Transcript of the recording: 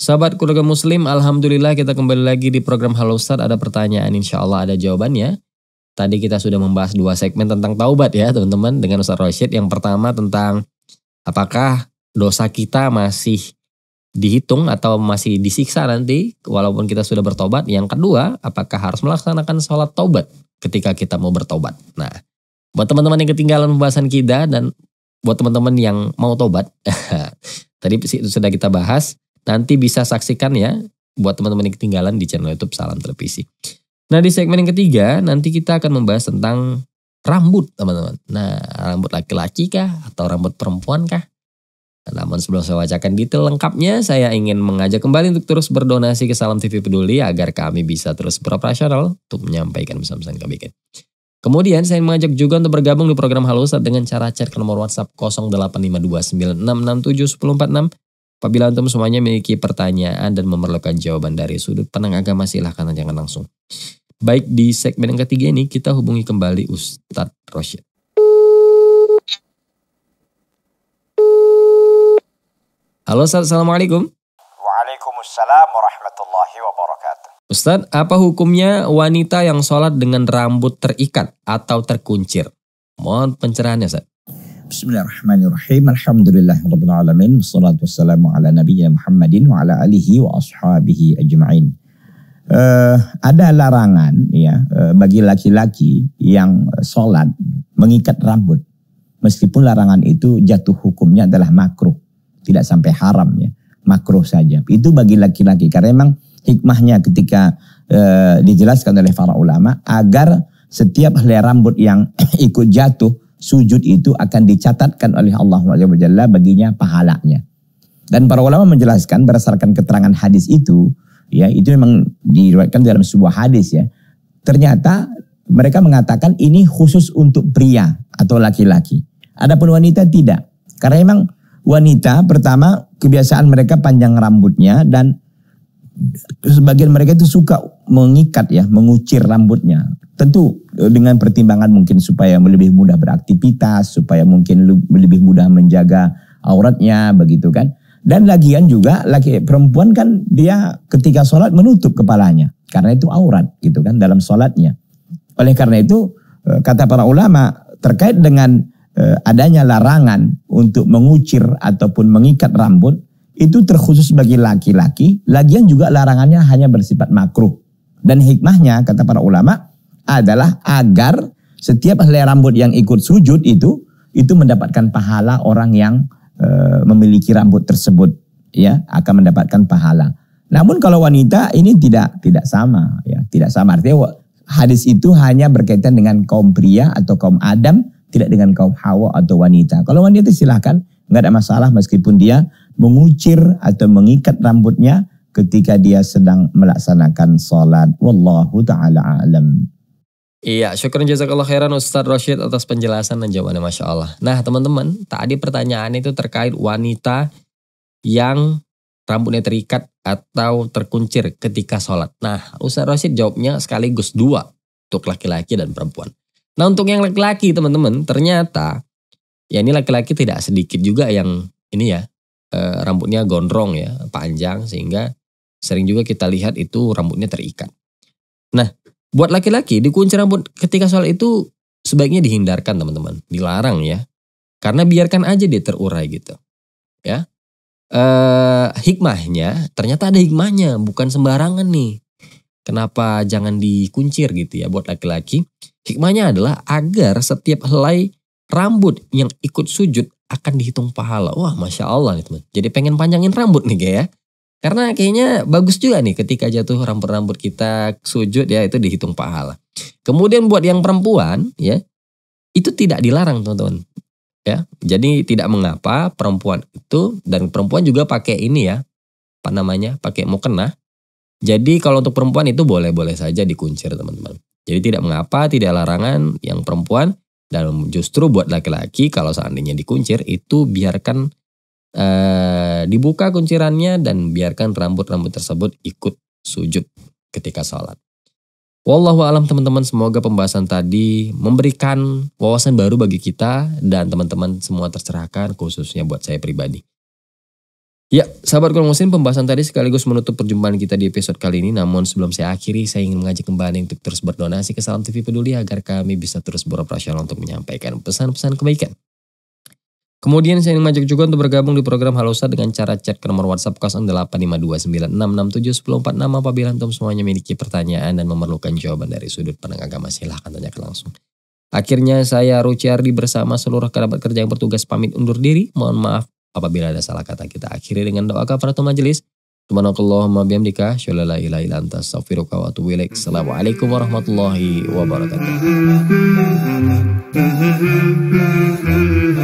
Sahabat keluarga muslim, Alhamdulillah kita kembali lagi di program Halo Ustaz. Ada pertanyaan, insya Allah ada jawabannya. Tadi kita sudah membahas dua segmen tentang taubat ya teman-teman dengan Ustaz Roshid. Yang pertama tentang apakah dosa kita masih dihitung atau masih disiksa nanti walaupun kita sudah bertobat. Yang kedua, apakah harus melaksanakan sholat taubat ketika kita mau bertobat. Nah, buat teman-teman yang ketinggalan pembahasan kita dan buat teman-teman yang mau tobat, tadi sudah kita bahas, nanti bisa saksikan ya buat teman-teman yang ketinggalan di channel YouTube Salam Televisi. Nah, di segmen yang ketiga nanti kita akan membahas tentang rambut, teman-teman. Nah, rambut laki-laki kah atau rambut perempuan kah? Namun sebelum saya bacakan detail lengkapnya, saya ingin mengajak kembali untuk terus berdonasi ke Salam TV Peduli agar kami bisa terus beroperasional untuk menyampaikan pesan-pesan kami. Kemudian saya mengajak juga untuk bergabung di program Halo Ustadz dengan cara chat ke nomor WhatsApp 085296671046. Apabila antum semuanya memiliki pertanyaan dan memerlukan jawaban dari sudut pandang agama silahkan tanyakan langsung. Baik di segmen yang ketiga ini kita hubungi kembali Ustadz Rosyid. Halo Ustaz, Assalamualaikum. Waalaikumsalam warahmatullahi wabarakatuh. Ustaz, apa hukumnya wanita yang sholat dengan rambut terikat atau terkuncir? Mohon pencerahannya Ustaz. Bismillahirrahmanirrahim. Alhamdulillah rabbil alamin. Wassalatu wassalamu ala nabi Muhammadin wa ala alihi wa ashabihi ajma'in. Uh, ada larangan ya uh, bagi laki-laki yang sholat mengikat rambut meskipun larangan itu jatuh hukumnya adalah makruh tidak sampai haram ya, makruh saja. Itu bagi laki-laki karena memang hikmahnya ketika e, dijelaskan oleh para ulama agar setiap helai rambut yang ikut jatuh sujud itu akan dicatatkan oleh Allah Jalla baginya pahalanya. Dan para ulama menjelaskan berdasarkan keterangan hadis itu, ya itu memang diriwayatkan dalam sebuah hadis ya. Ternyata mereka mengatakan ini khusus untuk pria atau laki-laki. Adapun wanita tidak. Karena memang wanita pertama kebiasaan mereka panjang rambutnya dan sebagian mereka itu suka mengikat ya, mengucir rambutnya. Tentu e, dengan pertimbangan mungkin supaya lebih mudah beraktivitas, supaya mungkin lebih mudah menjaga auratnya begitu kan. Dan lagian juga laki perempuan kan dia ketika sholat menutup kepalanya karena itu aurat gitu kan dalam sholatnya. Oleh karena itu e, kata para ulama terkait dengan Eh, adanya larangan untuk mengucir ataupun mengikat rambut itu terkhusus bagi laki-laki. Lagian juga larangannya hanya bersifat makruh. Dan hikmahnya kata para ulama adalah agar setiap helai rambut yang ikut sujud itu itu mendapatkan pahala orang yang e, memiliki rambut tersebut ya akan mendapatkan pahala. Namun kalau wanita ini tidak tidak sama ya, tidak sama artinya hadis itu hanya berkaitan dengan kaum pria atau kaum Adam tidak dengan kaum hawa atau wanita. Kalau wanita silahkan, nggak ada masalah meskipun dia mengucir atau mengikat rambutnya ketika dia sedang melaksanakan sholat. Wallahu ta'ala alam. Iya, syukur jazakallah khairan Ustaz Rashid atas penjelasan dan jawabannya Masya Allah. Nah teman-teman, tadi pertanyaan itu terkait wanita yang rambutnya terikat atau terkuncir ketika sholat. Nah Ustaz Rashid jawabnya sekaligus dua untuk laki-laki dan perempuan. Nah untuk yang laki-laki teman-teman ternyata ya ini laki-laki tidak sedikit juga yang ini ya e, rambutnya gondrong ya panjang sehingga sering juga kita lihat itu rambutnya terikat. Nah buat laki-laki dikunci rambut ketika soal itu sebaiknya dihindarkan teman-teman dilarang ya karena biarkan aja dia terurai gitu ya eh, hikmahnya ternyata ada hikmahnya bukan sembarangan nih Kenapa jangan dikuncir gitu ya buat laki-laki? Hikmahnya adalah agar setiap helai rambut yang ikut sujud akan dihitung pahala. Wah, masya Allah nih teman. Jadi pengen panjangin rambut nih kayak ya. Karena kayaknya bagus juga nih ketika jatuh rambut-rambut kita sujud ya itu dihitung pahala. Kemudian buat yang perempuan ya itu tidak dilarang teman-teman. Ya, jadi tidak mengapa perempuan itu dan perempuan juga pakai ini ya, apa namanya pakai mukena jadi kalau untuk perempuan itu boleh-boleh saja dikuncir teman-teman. Jadi tidak mengapa, tidak larangan yang perempuan dan justru buat laki-laki kalau seandainya dikuncir itu biarkan eh, dibuka kuncirannya dan biarkan rambut-rambut tersebut ikut sujud ketika sholat. Wallahu alam teman-teman semoga pembahasan tadi memberikan wawasan baru bagi kita dan teman-teman semua tercerahkan khususnya buat saya pribadi. Ya, sahabat Kurang Muslim, pembahasan tadi sekaligus menutup perjumpaan kita di episode kali ini. Namun sebelum saya akhiri, saya ingin mengajak kembali untuk terus berdonasi ke Salam TV Peduli agar kami bisa terus beroperasional untuk menyampaikan pesan-pesan kebaikan. Kemudian saya ingin mengajak juga untuk bergabung di program Halosa dengan cara chat ke nomor WhatsApp 085296671046 apabila antum semuanya memiliki pertanyaan dan memerlukan jawaban dari sudut pandang agama silahkan tanyakan langsung. Akhirnya saya Ruciardi bersama seluruh kerabat kerja yang bertugas pamit undur diri. Mohon maaf Apabila ada salah kata kita akhiri dengan doa kafaratul majelis. Subhanakallahumma bihamdika syalla la ilaha illa anta astaghfiruka wa atubu ilaik. Assalamualaikum warahmatullahi wabarakatuh.